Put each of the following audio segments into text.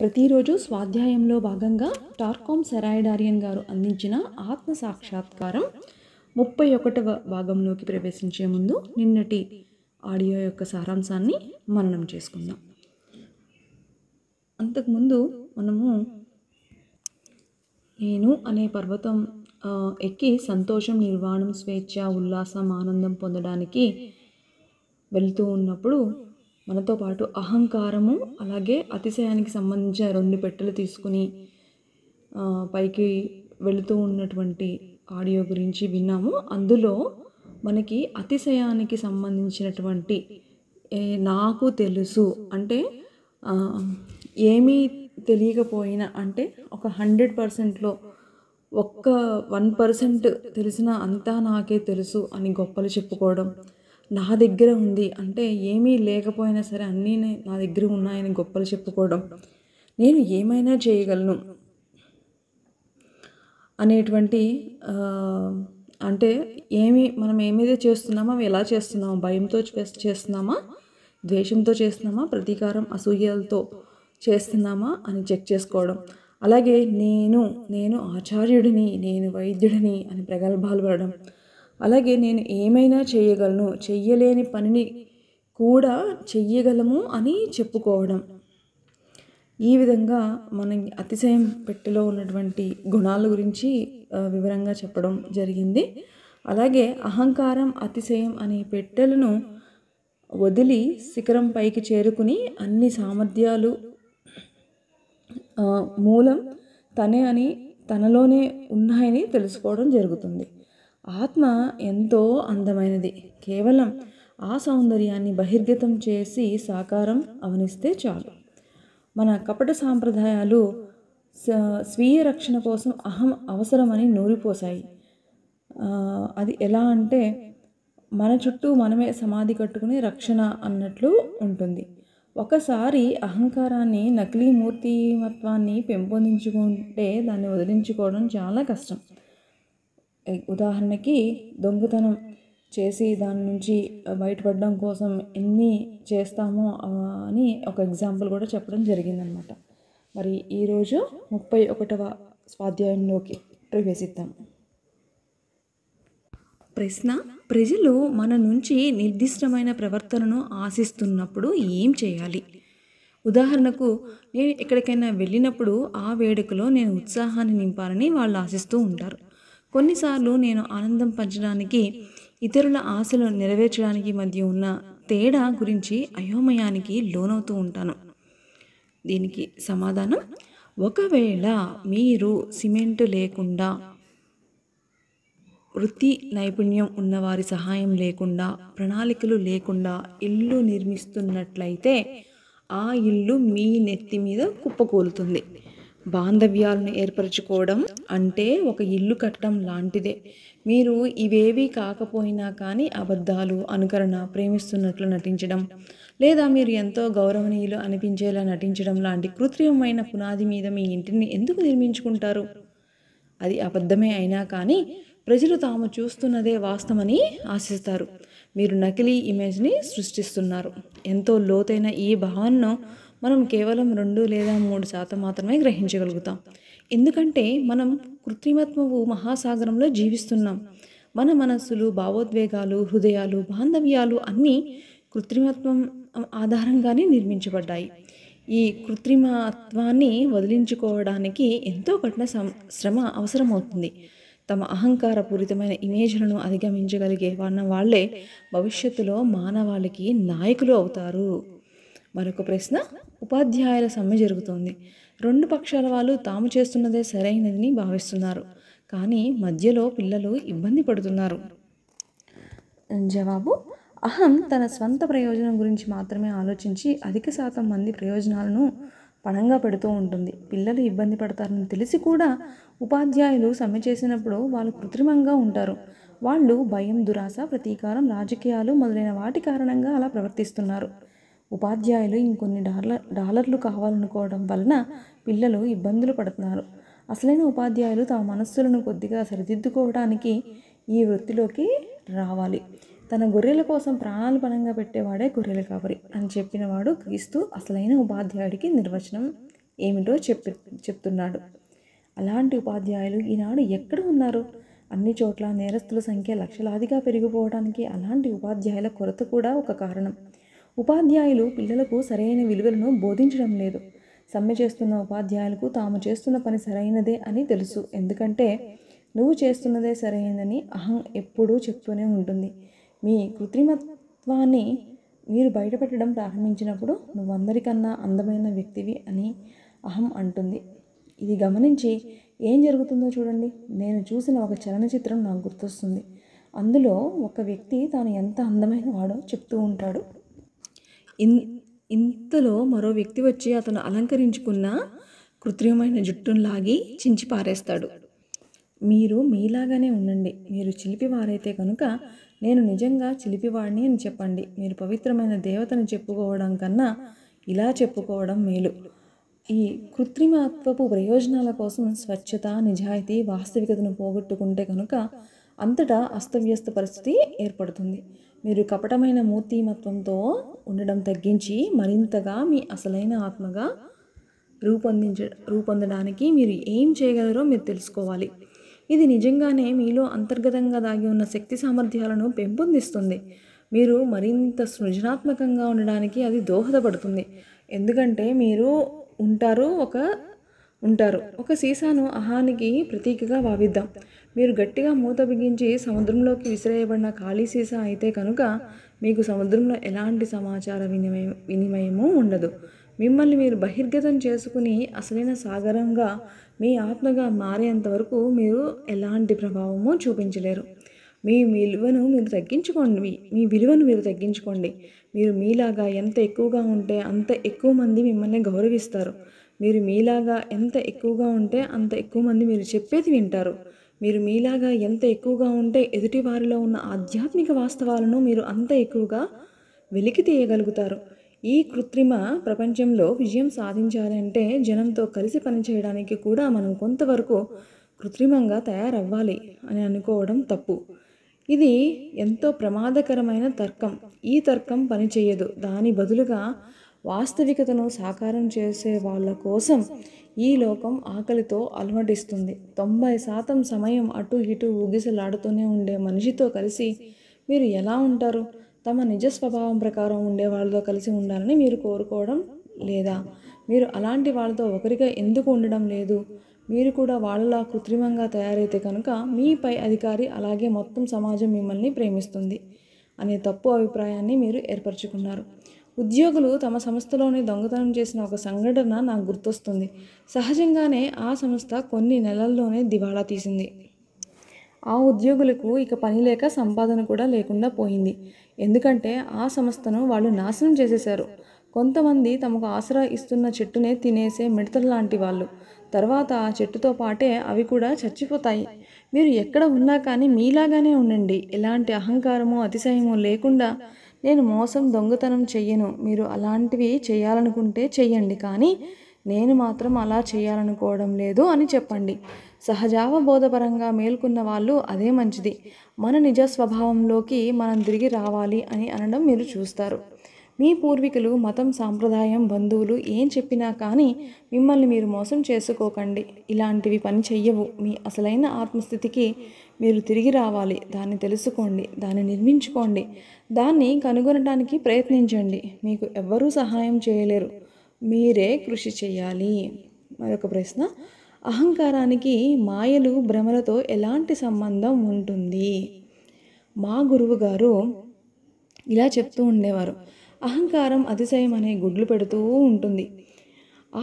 ప్రతిరోజు స్వాధ్యాయంలో భాగంగా టార్కోమ్ సెరాయిడారియన్ గారు అందించిన ఆత్మ సాక్షాత్కారం ముప్పై ఒకటవ భాగంలోకి ప్రవేశించే ముందు నిన్నటి ఆడియో యొక్క సారాంశాన్ని మననం చేసుకుందాం అంతకుముందు మనము నేను అనే పర్వతం ఎక్కి సంతోషం నిర్వాణం స్వేచ్ఛ ఉల్లాసం ఆనందం పొందడానికి వెళ్తూ ఉన్నప్పుడు మనతో పాటు అహంకారము అలాగే అతిశయానికి సంబంధించిన రెండు పెట్టెలు తీసుకుని పైకి వెళుతూ ఉన్నటువంటి ఆడియో గురించి విన్నాము అందులో మనకి అతిశయానికి సంబంధించినటువంటి నాకు తెలుసు అంటే ఏమీ తెలియకపోయినా అంటే ఒక హండ్రెడ్ పర్సెంట్లో ఒక్క వన్ పర్సెంట్ తెలిసిన అంతా నాకే తెలుసు అని గొప్పలు చెప్పుకోవడం నా దగ్గర ఉంది అంటే ఏమీ లేకపోయినా సరే అన్నీ నా దగ్గర ఉన్నాయని గొప్పలు చెప్పుకోవడం నేను ఏమైనా చేయగలను అనేటువంటి అంటే ఏమి మనం ఏమైతే చేస్తున్నామో అవి ఎలా చేస్తున్నాము భయంతో చేస్తున్నామా ద్వేషంతో చేస్తున్నామా ప్రతీకారం అసూయలతో చేస్తున్నామా అని చెక్ చేసుకోవడం అలాగే నేను నేను ఆచార్యుడిని నేను వైద్యుడిని అని ప్రగల్భాలు పడడం అలాగే నేను ఏమైనా చేయగలను చెయ్యలేని పనిని కూడా చెయ్యగలము అని చెప్పుకోవడం ఈ విధంగా మన అతిశయం పెట్టెలో ఉన్నటువంటి గుణాల గురించి వివరంగా చెప్పడం జరిగింది అలాగే అహంకారం అతిశయం అనే పెట్టెలను వదిలి శిఖరం పైకి చేరుకుని అన్ని సామర్థ్యాలు మూలం తనే అని తనలోనే ఉన్నాయని తెలుసుకోవడం జరుగుతుంది ఆత్మ ఎంతో అందమైనది కేవలం ఆ సౌందర్యాన్ని బహిర్గతం చేసి సాకారం అవనిస్తే చాలు మన కపట సాంప్రదాయాలు స్వీయ రక్షణ కోసం అహం అవసరమని నూరిపోసాయి అది ఎలా అంటే మన చుట్టూ మనమే సమాధి కట్టుకుని రక్షణ అన్నట్లు ఉంటుంది ఒకసారి అహంకారాన్ని నకిలీ మూర్తిమత్వాన్ని పెంపొందించుకుంటే దాన్ని వదిలించుకోవడం చాలా కష్టం ఉదాహరణకి దొంగతనం చేసి దాని నుంచి బయటపడడం కోసం ఎన్ని చేస్తామో అని ఒక ఎగ్జాంపుల్ కూడా చెప్పడం జరిగిందనమాట మరి ఈరోజు ముప్పై ఒకటవ స్వాధ్యాయంలోకి ప్రవేశిద్దాం ప్రశ్న ప్రజలు మన నుంచి నిర్దిష్టమైన ప్రవర్తనను ఆశిస్తున్నప్పుడు ఏం చేయాలి ఉదాహరణకు నేను ఎక్కడికైనా వెళ్ళినప్పుడు ఆ వేడుకలో నేను ఉత్సాహాన్ని నింపాలని వాళ్ళు ఆశిస్తూ ఉంటారు కొన్నిసార్లు నేను ఆనందం పంచడానికి ఇతరుల ఆశలు నెరవేర్చడానికి మధ్య ఉన్న తేడా గురించి అయోమయానికి లోనవుతూ ఉంటాను దీనికి సమాధానం ఒకవేళ మీరు సిమెంట్ లేకుండా వృత్తి నైపుణ్యం ఉన్నవారి సహాయం లేకుండా ప్రణాళికలు లేకుండా ఇల్లు నిర్మిస్తున్నట్లయితే ఆ ఇల్లు మీ నెత్తి మీద కుప్పకూలుతుంది బాంధవ్యాలను ఏర్పరచుకోవడం అంటే ఒక ఇల్లు కట్టడం లాంటిదే మీరు ఇవేవి కాకపోయినా కానీ అబద్ధాలు అనుకరణ ప్రేమిస్తున్నట్లు నటించడం లేదా మీరు ఎంతో గౌరవనీయులు అనిపించేలా నటించడం లాంటి కృత్రిమమైన పునాది మీద మీ ఇంటిని ఎందుకు నిర్మించుకుంటారు అది అబద్ధమే అయినా కానీ ప్రజలు తాము చూస్తున్నదే వాస్తవమని ఆశిస్తారు మీరు నకిలీ ఇమేజ్ని సృష్టిస్తున్నారు ఎంతో లోతైన ఈ భావనను మనం కేవలం రెండు లేదా మూడు శాతం మాత్రమే గ్రహించగలుగుతాం ఎందుకంటే మనం కృత్రిమత్వము మహాసాగరంలో జీవిస్తున్నాం మన మనస్సులు భావోద్వేగాలు హృదయాలు బాంధవ్యాలు అన్నీ కృత్రిమత్వం ఆధారంగానే నిర్మించబడ్డాయి ఈ కృత్రిమత్వాన్ని వదిలించుకోవడానికి ఎంతో కఠిన శ్రమ అవసరమవుతుంది తమ అహంకారపూరితమైన ఇమేజ్లను అధిగమించగలిగే వాళ్ళే భవిష్యత్తులో మానవాళికి నాయకులు అవుతారు మరొక ప్రశ్న ఉపాధ్యాయుల సమ్మె జరుగుతోంది రెండు పక్షాల వాళ్ళు తాము చేస్తున్నదే సరైనదని భావిస్తున్నారు కానీ మధ్యలో పిల్లలు ఇబ్బంది పడుతున్నారు జవాబు అహం తన స్వంత ప్రయోజనం గురించి మాత్రమే ఆలోచించి అధిక శాతం మంది ప్రయోజనాలను పణంగా పెడుతూ ఉంటుంది పిల్లలు ఇబ్బంది పడతారని తెలిసి కూడా ఉపాధ్యాయులు సమ్మె చేసినప్పుడు వాళ్ళు కృత్రిమంగా ఉంటారు వాళ్ళు భయం దురాశ ప్రతీకారం రాజకీయాలు మొదలైన వాటి కారణంగా అలా ప్రవర్తిస్తున్నారు ఉపాధ్యాయులు ఇంకొన్ని డాలర్ డాలర్లు కావాలనుకోవడం వలన పిల్లలు ఇబ్బందులు పడుతున్నారు అసలైన ఉపాధ్యాయులు తమ మనస్సులను కొద్దిగా సరిదిద్దుకోవడానికి ఈ వృత్తిలోకి రావాలి తన గొర్రెల కోసం ప్రాణాలు పనంగా పెట్టేవాడే గొర్రెలు కాబరి అని చెప్పినవాడు క్రీస్తు అసలైన ఉపాధ్యాయుడికి నిర్వచనం ఏమిటో చెప్పి చెప్తున్నాడు అలాంటి ఉపాధ్యాయులు ఈనాడు ఎక్కడ ఉన్నారు అన్ని చోట్ల నేరస్తుల సంఖ్య లక్షలాదిగా పెరిగిపోవడానికి అలాంటి ఉపాధ్యాయుల కొరత కూడా ఒక కారణం ఉపాధ్యాయులు పిల్లలకు సరైన విలువలను బోధించడం లేదు సమ్మె చేస్తున్న ఉపాధ్యాయులకు తాము చేస్తున్న పని సరైనదే అని తెలుసు ఎందుకంటే నువ్వు చేస్తున్నదే సరైనదని అహం ఎప్పుడూ చెప్తూనే ఉంటుంది మీ కృత్రిమత్వాన్ని మీరు బయటపెట్టడం ప్రారంభించినప్పుడు నువ్వు అందరికన్నా అందమైన వ్యక్తివి అని అహం అంటుంది ఇది గమనించి ఏం జరుగుతుందో చూడండి నేను చూసిన ఒక చలనచిత్రం నాకు గుర్తొస్తుంది అందులో ఒక వ్యక్తి తాను ఎంత అందమైన వాడో చెప్తూ ఉంటాడు ఇన్ ఇంతలో మరో వ్యక్తి వచ్చి అతను అలంకరించుకున్న కృత్రిమమైన జుట్టును లాగి చించి పారేస్తాడు మీరు మీలాగానే ఉండండి మీరు చిలిపివారైతే కనుక నేను నిజంగా చిలిపివాడిని అని చెప్పండి మీరు పవిత్రమైన దేవతను చెప్పుకోవడం కన్నా ఇలా చెప్పుకోవడం మేలు ఈ కృత్రిమత్వపు ప్రయోజనాల కోసం స్వచ్ఛత నిజాయితీ వాస్తవికతను పోగొట్టుకుంటే కనుక అంతటా అస్తవ్యస్త పరిస్థితి ఏర్పడుతుంది మీరు కపటమైన మూర్తిమత్వంతో ఉండడం తగ్గించి మరింతగా మీ అసలైన ఆత్మగా రూపొందించ రూపొందడానికి మీరు ఏం చేయగలరో మీరు తెలుసుకోవాలి ఇది నిజంగానే మీలో అంతర్గతంగా దాగి ఉన్న శక్తి సామర్థ్యాలను పెంపొందిస్తుంది మీరు మరింత సృజనాత్మకంగా ఉండడానికి అది దోహదపడుతుంది ఎందుకంటే మీరు ఉంటారు ఒక ఉంటారు ఒక సీసాను అహానికి ప్రతీకగా భావిద్దాం మీరు గట్టిగా మూత బిగించి సముద్రంలోకి విసిరేయబడిన ఖాళీ సీసా అయితే కనుక మీకు సముద్రంలో ఎలాంటి సమాచార వినిమయం వినిమయము ఉండదు మిమ్మల్ని మీరు బహిర్గతం చేసుకుని అసలైన సాగరంగా మీ ఆత్మగా మారేంత వరకు మీరు ఎలాంటి ప్రభావము చూపించలేరు మీ విలువను మీరు తగ్గించుకోండి మీ విలువను మీరు తగ్గించుకోండి మీరు మీలాగా ఎంత ఎక్కువగా ఉంటే అంత ఎక్కువ మంది మిమ్మల్ని గౌరవిస్తారు మీరు మీలాగా ఎంత ఎక్కువగా ఉంటే అంత ఎక్కువ మంది మీరు చెప్పేది వింటారు మీరు మీలాగా ఎంత ఎక్కువగా ఉంటే ఎదుటి వారిలో ఉన్న ఆధ్యాత్మిక వాస్తవాలను మీరు అంత ఎక్కువగా వెలికి తీయగలుగుతారు ఈ కృత్రిమ ప్రపంచంలో విజయం సాధించాలంటే జనంతో కలిసి పనిచేయడానికి కూడా మనం కొంతవరకు కృత్రిమంగా తయారవ్వాలి అని అనుకోవడం తప్పు ఇది ఎంతో ప్రమాదకరమైన తర్కం ఈ తర్కం పనిచేయదు దాని బదులుగా వాస్తవికతను సాకారం చేసే వాళ్ళ కోసం ఈ లోకం ఆకలితో అలమటిస్తుంది తొంభై శాతం సమయం అటు ఇటు ఊగిసలాడుతూనే ఉండే మనిషితో కలిసి మీరు ఎలా ఉంటారు తమ నిజ స్వభావం ప్రకారం ఉండే వాళ్ళతో కలిసి ఉండాలని మీరు కోరుకోవడం లేదా మీరు అలాంటి వాళ్ళతో ఒకరిగా ఎందుకు ఉండడం లేదు మీరు కూడా వాళ్ళలా కృత్రిమంగా తయారైతే కనుక మీపై అధికారి అలాగే మొత్తం సమాజం మిమ్మల్ని ప్రేమిస్తుంది అనే తప్పు అభిప్రాయాన్ని మీరు ఏర్పరచుకున్నారు ఉద్యోగులు తమ సంస్థలోనే దొంగతనం చేసిన ఒక సంఘటన నాకు గుర్తొస్తుంది సహజంగానే ఆ సంస్థ కొన్ని నెలల్లోనే దివాళా తీసింది ఆ ఉద్యోగులకు ఇక పని లేక సంపాదన కూడా లేకుండా పోయింది ఎందుకంటే ఆ సంస్థను వాళ్ళు నాశనం చేసేశారు కొంతమంది తమకు ఆసరా ఇస్తున్న చెట్టునే తినేసే మిడతలు లాంటి వాళ్ళు తర్వాత ఆ చెట్టుతో పాటే అవి కూడా చచ్చిపోతాయి మీరు ఎక్కడ ఉన్నా కానీ మీలాగానే ఉండండి ఎలాంటి అహంకారము అతిశయమో లేకుండా నేను మోసం దొంగతనం చెయ్యను మీరు అలాంటివి చేయాలనుకుంటే చెయ్యండి కానీ నేను మాత్రం అలా చేయాలనుకోవడం లేదు అని చెప్పండి బోధపరంగా మేల్కొన్న వాళ్ళు అదే మంచిది మన నిజ స్వభావంలోకి మనం తిరిగి రావాలి అని అనడం మీరు చూస్తారు మీ పూర్వీకులు మతం సాంప్రదాయం బంధువులు ఏం చెప్పినా కానీ మిమ్మల్ని మీరు మోసం చేసుకోకండి ఇలాంటివి పని చెయ్యవు మీ అసలైన ఆత్మస్థితికి మీరు తిరిగి రావాలి దాన్ని తెలుసుకోండి దాన్ని నిర్మించుకోండి దాన్ని కనుగొనడానికి ప్రయత్నించండి మీకు ఎవ్వరూ సహాయం చేయలేరు మీరే కృషి చేయాలి మరొక ప్రశ్న అహంకారానికి మాయలు భ్రమలతో ఎలాంటి సంబంధం ఉంటుంది మా గురువు గారు ఇలా చెప్తూ ఉండేవారు అహంకారం అతిశయం అనే గుడ్లు పెడుతూ ఉంటుంది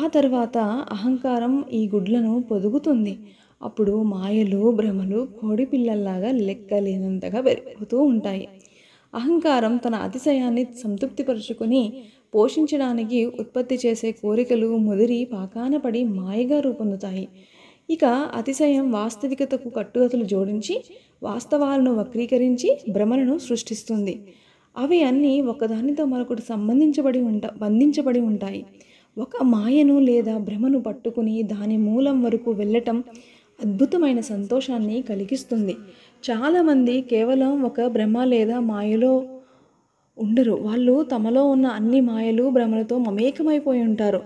ఆ తర్వాత అహంకారం ఈ గుడ్లను పొదుగుతుంది అప్పుడు మాయలు భ్రమలు కోడి పిల్లల్లాగా లెక్కలేనంతగా పెరుగుతూ ఉంటాయి అహంకారం తన అతిశయాన్ని సంతృప్తిపరుచుకొని పోషించడానికి ఉత్పత్తి చేసే కోరికలు ముదిరి పాకాన పడి మాయగా రూపొందుతాయి ఇక అతిశయం వాస్తవికతకు కట్టుకథలు జోడించి వాస్తవాలను వక్రీకరించి భ్రమలను సృష్టిస్తుంది అవి అన్నీ ఒకదానితో మరొకటి సంబంధించబడి ఉంట బంధించబడి ఉంటాయి ఒక మాయను లేదా భ్రమను పట్టుకుని దాని మూలం వరకు వెళ్ళటం అద్భుతమైన సంతోషాన్ని కలిగిస్తుంది చాలామంది కేవలం ఒక భ్రమ లేదా మాయలో ఉండరు వాళ్ళు తమలో ఉన్న అన్ని మాయలు భ్రమలతో మమేకమైపోయి ఉంటారు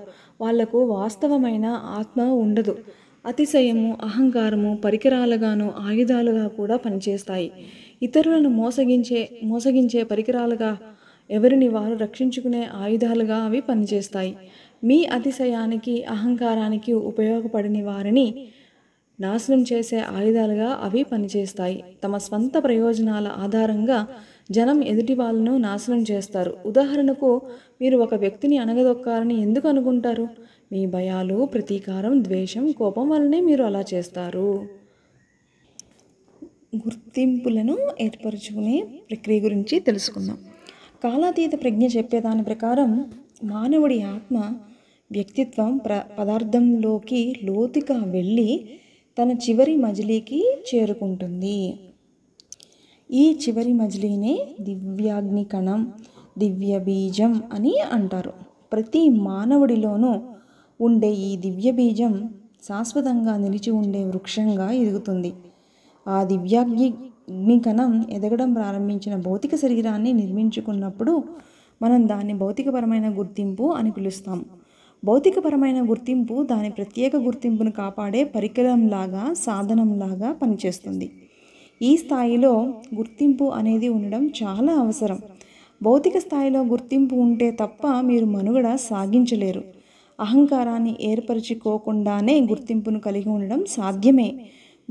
వాళ్లకు వాస్తవమైన ఆత్మ ఉండదు అతిశయము అహంకారము పరికరాలుగాను ఆయుధాలుగా కూడా పనిచేస్తాయి ఇతరులను మోసగించే మోసగించే పరికరాలుగా ఎవరిని వారు రక్షించుకునే ఆయుధాలుగా అవి పనిచేస్తాయి మీ అతిశయానికి అహంకారానికి ఉపయోగపడని వారిని నాశనం చేసే ఆయుధాలుగా అవి పనిచేస్తాయి తమ స్వంత ప్రయోజనాల ఆధారంగా జనం ఎదుటి వాళ్ళను నాశనం చేస్తారు ఉదాహరణకు మీరు ఒక వ్యక్తిని అణగదొక్కారని ఎందుకు అనుకుంటారు మీ భయాలు ప్రతీకారం ద్వేషం కోపం వల్లనే మీరు అలా చేస్తారు గుర్తింపులను ఏర్పరచుకునే ప్రక్రియ గురించి తెలుసుకుందాం కాలాతీత ప్రజ్ఞ చెప్పేదాని ప్రకారం మానవుడి ఆత్మ వ్యక్తిత్వం ప్ర పదార్థంలోకి లోతుగా వెళ్ళి తన చివరి మజిలీకి చేరుకుంటుంది ఈ చివరి మజిలీనే దివ్యాగ్ని కణం దివ్య బీజం అని అంటారు ప్రతి మానవుడిలోనూ ఉండే ఈ దివ్య బీజం శాశ్వతంగా నిలిచి ఉండే వృక్షంగా ఎదుగుతుంది ఆ దివ్యాగ్ని ఎదగడం ప్రారంభించిన భౌతిక శరీరాన్ని నిర్మించుకున్నప్పుడు మనం దాన్ని భౌతికపరమైన గుర్తింపు అని పిలుస్తాం భౌతికపరమైన గుర్తింపు దాని ప్రత్యేక గుర్తింపును కాపాడే పరికరంలాగా సాధనంలాగా పనిచేస్తుంది ఈ స్థాయిలో గుర్తింపు అనేది ఉండడం చాలా అవసరం భౌతిక స్థాయిలో గుర్తింపు ఉంటే తప్ప మీరు మనుగడ సాగించలేరు అహంకారాన్ని ఏర్పరచుకోకుండానే గుర్తింపును కలిగి ఉండడం సాధ్యమే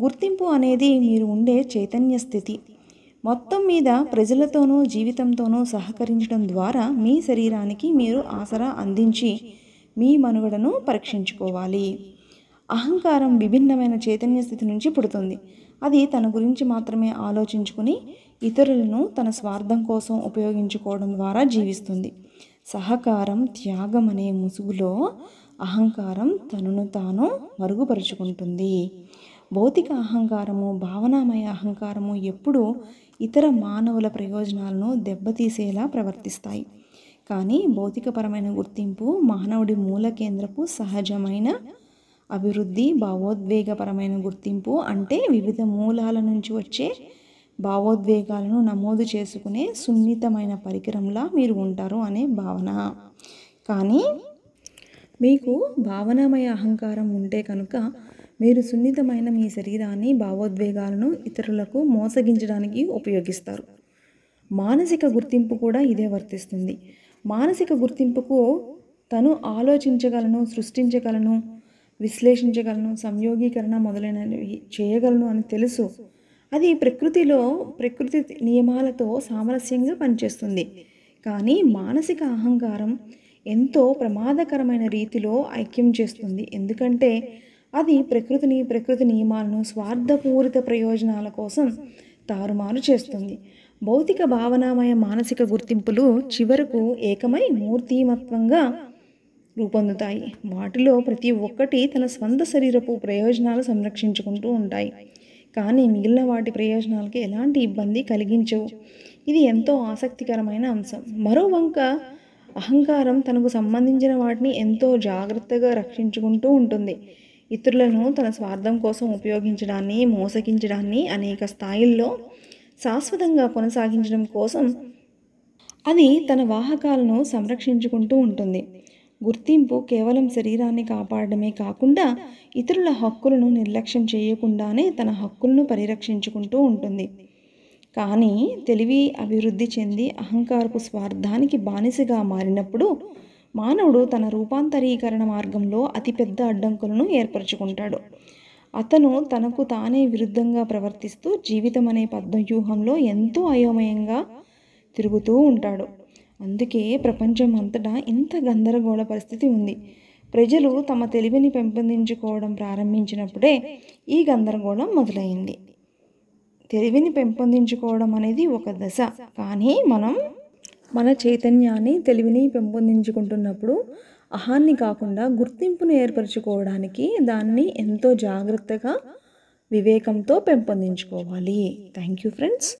గుర్తింపు అనేది మీరు ఉండే చైతన్య స్థితి మొత్తం మీద ప్రజలతోనూ జీవితంతోనూ సహకరించడం ద్వారా మీ శరీరానికి మీరు ఆసరా అందించి మీ మనుగడను పరీక్షించుకోవాలి అహంకారం విభిన్నమైన చైతన్య స్థితి నుంచి పుడుతుంది అది తన గురించి మాత్రమే ఆలోచించుకుని ఇతరులను తన స్వార్థం కోసం ఉపయోగించుకోవడం ద్వారా జీవిస్తుంది సహకారం త్యాగం అనే ముసుగులో అహంకారం తనను తాను మరుగుపరుచుకుంటుంది భౌతిక అహంకారము భావనామయ అహంకారము ఎప్పుడూ ఇతర మానవుల ప్రయోజనాలను దెబ్బతీసేలా ప్రవర్తిస్తాయి కానీ భౌతికపరమైన గుర్తింపు మానవుడి మూల కేంద్రపు సహజమైన అభివృద్ధి భావోద్వేగపరమైన గుర్తింపు అంటే వివిధ మూలాల నుంచి వచ్చే భావోద్వేగాలను నమోదు చేసుకునే సున్నితమైన పరికరంలా మీరు ఉంటారు అనే భావన కానీ మీకు భావనామయ అహంకారం ఉంటే కనుక మీరు సున్నితమైన మీ శరీరాన్ని భావోద్వేగాలను ఇతరులకు మోసగించడానికి ఉపయోగిస్తారు మానసిక గుర్తింపు కూడా ఇదే వర్తిస్తుంది మానసిక గుర్తింపుకు తను ఆలోచించగలను సృష్టించగలను విశ్లేషించగలను సంయోగీకరణ మొదలైనవి చేయగలను అని తెలుసు అది ప్రకృతిలో ప్రకృతి నియమాలతో సామరస్యంగా పనిచేస్తుంది కానీ మానసిక అహంకారం ఎంతో ప్రమాదకరమైన రీతిలో ఐక్యం చేస్తుంది ఎందుకంటే అది ప్రకృతిని ప్రకృతి నియమాలను స్వార్థపూరిత ప్రయోజనాల కోసం తారుమారు చేస్తుంది భౌతిక భావనామయ మానసిక గుర్తింపులు చివరకు ఏకమై మూర్తిమత్వంగా రూపొందుతాయి వాటిలో ప్రతి ఒక్కటి తన స్వంత శరీరపు ప్రయోజనాలు సంరక్షించుకుంటూ ఉంటాయి కానీ మిగిలిన వాటి ప్రయోజనాలకి ఎలాంటి ఇబ్బంది కలిగించవు ఇది ఎంతో ఆసక్తికరమైన అంశం మరో వంక అహంకారం తనకు సంబంధించిన వాటిని ఎంతో జాగ్రత్తగా రక్షించుకుంటూ ఉంటుంది ఇతరులను తన స్వార్థం కోసం ఉపయోగించడాన్ని మోసగించడాన్ని అనేక స్థాయిల్లో శాశ్వతంగా కొనసాగించడం కోసం అది తన వాహకాలను సంరక్షించుకుంటూ ఉంటుంది గుర్తింపు కేవలం శరీరాన్ని కాపాడడమే కాకుండా ఇతరుల హక్కులను నిర్లక్ష్యం చేయకుండానే తన హక్కులను పరిరక్షించుకుంటూ ఉంటుంది కానీ తెలివి అభివృద్ధి చెంది అహంకారపు స్వార్థానికి బానిసగా మారినప్పుడు మానవుడు తన రూపాంతరీకరణ మార్గంలో అతిపెద్ద అడ్డంకులను ఏర్పరచుకుంటాడు అతను తనకు తానే విరుద్ధంగా ప్రవర్తిస్తూ జీవితం అనే పద్మవ్యూహంలో ఎంతో అయోమయంగా తిరుగుతూ ఉంటాడు అందుకే ప్రపంచం అంతటా ఇంత గందరగోళ పరిస్థితి ఉంది ప్రజలు తమ తెలివిని పెంపొందించుకోవడం ప్రారంభించినప్పుడే ఈ గందరగోళం మొదలైంది తెలివిని పెంపొందించుకోవడం అనేది ఒక దశ కానీ మనం మన చైతన్యాన్ని తెలివిని పెంపొందించుకుంటున్నప్పుడు అహాన్ని కాకుండా గుర్తింపును ఏర్పరచుకోవడానికి దాన్ని ఎంతో జాగ్రత్తగా వివేకంతో పెంపొందించుకోవాలి థ్యాంక్ యూ ఫ్రెండ్స్